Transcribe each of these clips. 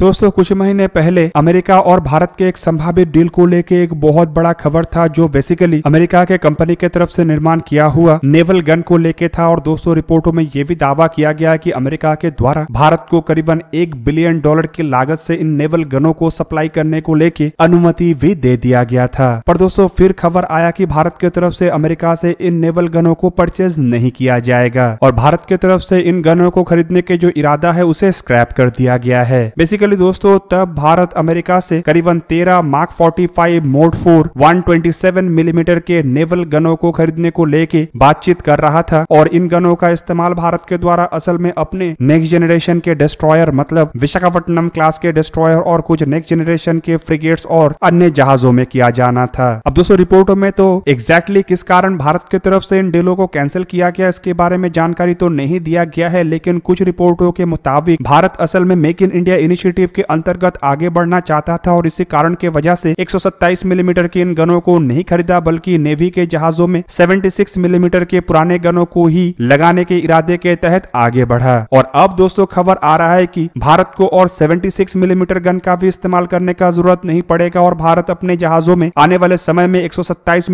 दोस्तों कुछ महीने पहले अमेरिका और भारत के एक संभावित डील को लेके एक बहुत बड़ा खबर था जो बेसिकली अमेरिका के कंपनी के तरफ से निर्माण किया हुआ नेवल गन को लेके था और दोस्तों रिपोर्टों में यह भी दावा किया गया कि अमेरिका के द्वारा भारत को करीबन एक बिलियन डॉलर की लागत से इन नेवल गनों को सप्लाई करने को लेके अनुमति भी दे दिया गया था पर दोस्तों फिर खबर आया की भारत की तरफ से अमेरिका से इन नेवल गनों को परचेज नहीं किया जाएगा और भारत की तरफ से इन गनों को खरीदने के जो इरादा है उसे स्क्रैप कर दिया गया है बेसिकली बेसिकली दोस्तों तब भारत अमेरिका से करीबन 13 मार्क 45 मोड 4 127 मिलीमीटर mm के नेवल गनों को खरीदने को लेके बातचीत कर रहा था और इन गनों का इस्तेमाल भारत के द्वारा असल में अपने नेक्स्ट जनरेशन के डिस्ट्रॉयर मतलब विशाखापट्टनम क्लास के डिस्ट्रॉयर और कुछ नेक्स्ट जनरेशन के फ्रिगेट्स और अन्य जहाजों में किया जाना था अब दोस्तों रिपोर्टों में तो एग्जैक्टली किस कारण भारत की तरफ से इन डीलों को कैंसिल किया गया इसके बारे में जानकारी तो नहीं दिया गया है लेकिन कुछ रिपोर्टों के मुताबिक भारत असल में make in India initiative initiative के अंतर्गत आगे बढ़ना चाहता था और इसी कारण के वजह से 127 मिलीमीटर के इन गनों को नहीं खरीदा बल्कि नेवी के जहाजों में 76 मिलीमीटर के पुराने गनों को ही लगाने के इरादे के तहत आगे बढ़ा और अब दोस्तों खबर आ रहा है की भारत को और सेवेंटी मिलीमीटर गन का भी इस्तेमाल करने का जरूरत नहीं पड़ेगा और भारत अपने जहाजों में आने वाले समय में एक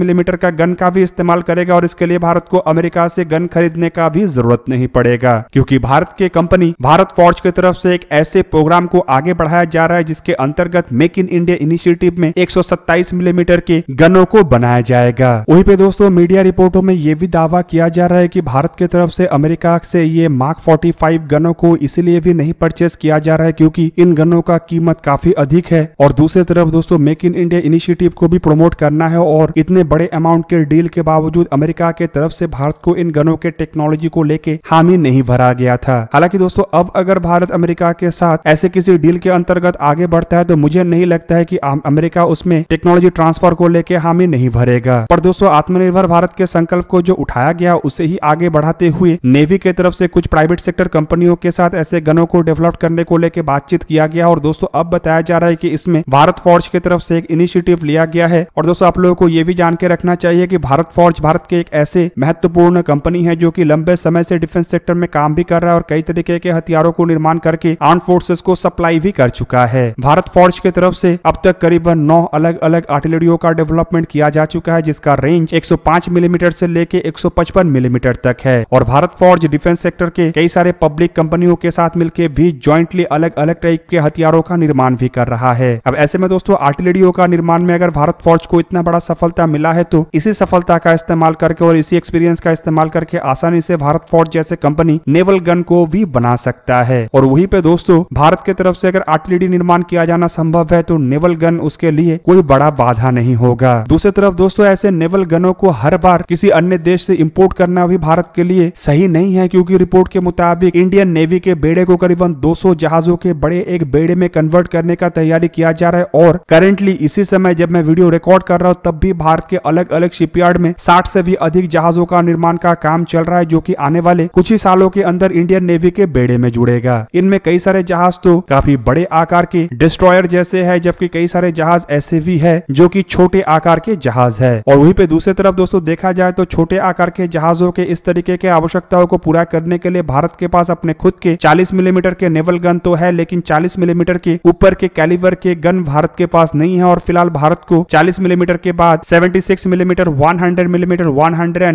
मिलीमीटर का गन का भी इस्तेमाल करेगा और इसके लिए भारत को अमेरिका से गन खरीदने का भी जरूरत नहीं पड़ेगा क्योंकि भारत के कंपनी भारत फौज की तरफ से एक ऐसे प्रोग्राम को आगे बढ़ाया जा रहा है जिसके अंतर्गत मेक इन इंडिया इनिशिएटिव में 127 मिलीमीटर के गनों को बनाया जाएगा वहीं पे दोस्तों मीडिया रिपोर्टों में ये भी दावा किया जा रहा है कि भारत की तरफ से अमेरिका से ये मार्क 45 गनों को इसीलिए भी नहीं परचेस किया जा रहा है क्योंकि इन गनों का कीमत काफी अधिक है और दूसरी तरफ दोस्तों मेक इन इंडिया इनिशिएटिव को भी प्रमोट करना है और इतने बड़े अमाउंट के डील के बावजूद अमेरिका के तरफ से भारत को इन गनों के टेक्नोलॉजी को लेके हामी नहीं भरा गया था हालांकि दोस्तों अब अगर भारत अमेरिका के साथ ऐसे किसी डील के अंतर्गत आगे बढ़ता है तो मुझे नहीं लगता है कि अमेरिका उसमें टेक्नोलॉजी ट्रांसफर को लेकर हामी नहीं भरेगा पर दोस्तों आत्मनिर्भर भारत के संकल्प को जो उठाया गया उसे ही आगे बढ़ाते हुए नेवी के तरफ से कुछ प्राइवेट सेक्टर कंपनियों के साथ ऐसे गनों को डेवलप करने को लेकर बातचीत किया गया और दोस्तों अब बताया जा रहा है की इसमें भारत फौज की तरफ से एक इनिशिएटिव लिया गया है और दोस्तों आप लोगों को ये भी जान के रखना चाहिए की भारत फौज भारत के एक ऐसे महत्वपूर्ण कंपनी है जो की लंबे समय से डिफेंस सेक्टर में काम भी कर रहा है और कई तरीके के हथियारों को निर्माण करके आर्म फोर्सेस को सप्लाई रिहाई भी कर चुका है भारत फौज की तरफ से अब तक करीबन नौ अलग अलग आर्टिलरियों का डेवलपमेंट किया जा चुका है जिसका रेंज 105 मिलीमीटर mm से लेके 155 मिलीमीटर तक है और भारत फौज डिफेंस सेक्टर के कई सारे पब्लिक कंपनियों के साथ मिलकर भी ज्वाइंटली अलग अलग टाइप के हथियारों का निर्माण भी कर रहा है अब ऐसे में दोस्तों आर्टिलरियों का निर्माण में अगर भारत फौज को इतना बड़ा सफलता मिला है तो इसी सफलता का इस्तेमाल करके और इसी एक्सपीरियंस का इस्तेमाल करके आसानी से भारत फौज जैसे कंपनी नेवल गन को भी बना सकता है और वहीं पे दोस्तों भारत की तरफ तरफ से अगर आर्टिलरी निर्माण किया जाना संभव है तो नेवल गन उसके लिए कोई बड़ा बाधा नहीं होगा दूसरी तरफ दोस्तों ऐसे नेवल गनों को हर बार किसी अन्य देश से इम्पोर्ट करना भी भारत के लिए सही नहीं है क्योंकि रिपोर्ट के मुताबिक इंडियन नेवी के बेड़े को करीबन 200 जहाजों के बड़े एक बेड़े में कन्वर्ट करने का तैयारी किया जा रहा है और करेंटली इसी समय जब मैं वीडियो रिकॉर्ड कर रहा हूँ तब भी भारत के अलग अलग शिपयार्ड में साठ से भी अधिक जहाजों का निर्माण का काम चल रहा है जो की आने वाले कुछ ही सालों के अंदर इंडियन नेवी के बेड़े में जुड़ेगा इनमें कई सारे जहाज तो काफी काफी बड़े आकार के डिस्ट्रॉयर जैसे है जबकि कई सारे जहाज ऐसे भी है जो की छोटे आकार के जहाज है और वही पे दूसरी तरफ दोस्तों देखा जाए तो छोटे आकार के जहाजों के इस तरीके के आवश्यकताओं को पूरा करने के लिए भारत के पास अपने खुद के 40 मिलीमीटर के नेवल गन तो है लेकिन 40 मिलीमीटर के ऊपर के कैलिवर के गन भारत के पास नहीं है और फिलहाल भारत को 40 मिलीमीटर के बाद 76 मिलीमीटर 100 मिलीमीटर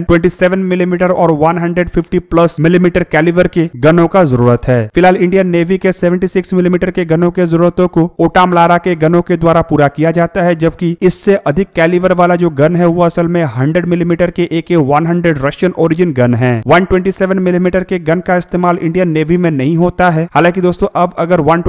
127 मिलीमीटर और 150 प्लस मिलीमीटर कैलिवर के गनों का जरूरत है फिलहाल इंडियन नेवी के 76 मिलीमीटर किलोमीटर के गनों के जरूरतों को ओटामलारा के गनों के द्वारा पूरा किया जाता है जबकि इससे अधिक कैलिवर वाला जो गन है वो असल में हंड्रेड मिलीमीटर के AK one Russian origin gun है वन मिलीमीटर के गन का इस्तेमाल इंडियन नेवी में नहीं होता है हालांकि दोस्तों अब अगर वन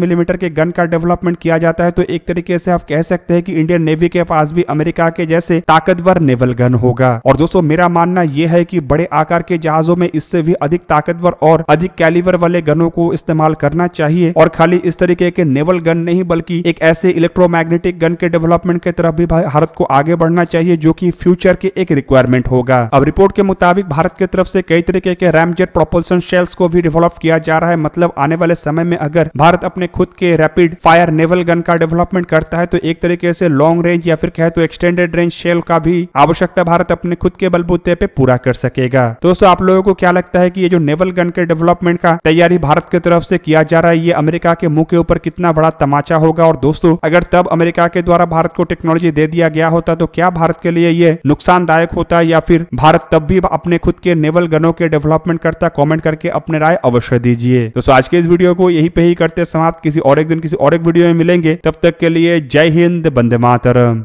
मिलीमीटर के गन का डेवलपमेंट किया जाता है तो एक तरीके से आप कह सकते हैं कि इंडियन नेवी के पास भी अमेरिका के जैसे ताकतवर नेवल गन होगा और दोस्तों मेरा मानना यह है कि बड़े आकार के जहाजों में इससे भी अधिक ताकतवर और अधिक कैलिवर वाले गनों को इस्तेमाल करना चाहिए और खाली इस तरीके के नेवल गन नहीं बल्कि एक ऐसे इलेक्ट्रोमैग्नेटिक गन के डेवलपमेंट के तरफ भी भारत को आगे बढ़ना चाहिए जो की फ्यूचर के एक रिक्वायरमेंट होगा अब रिपोर्ट के मुताबिक भारत की तरफ से कई तरीके के रैमजेट प्रोपल्सन शेल्स को भी डेवलप किया जा रहा है मतलब आने वाले समय में अगर भारत अपने खुद के रैपिड फायर नेवल गन का डेवलपमेंट करता है तो एक तरीके से लॉन्ग रेंज या फिर कहे तो एक्सटेंडेड रेंज शेल का भी आवश्यकता भारत अपने खुद के बलबूते पे पूरा कर सकेगा दोस्तों आप लोगों को क्या लगता है कि ये जो नेवल गन के डेवलपमेंट का तैयारी भारत की तरफ से किया जा रहा है ये अमेरिका अमेरिका के मुंह के ऊपर कितना बड़ा तमाचा होगा और दोस्तों अगर तब अमेरिका के द्वारा भारत को टेक्नोलॉजी दे दिया गया होता तो क्या भारत के लिए ये नुकसानदायक होता या फिर भारत तब भी अपने खुद के नेवल गनों के डेवलपमेंट करता कॉमेंट करके अपने राय अवश्य दीजिए दोस्तों आज के इस वीडियो को यही पे ही करते समाप्त किसी और एक दिन किसी और एक वीडियो में मिलेंगे तब तक के लिए जय हिंद बंदे मातरम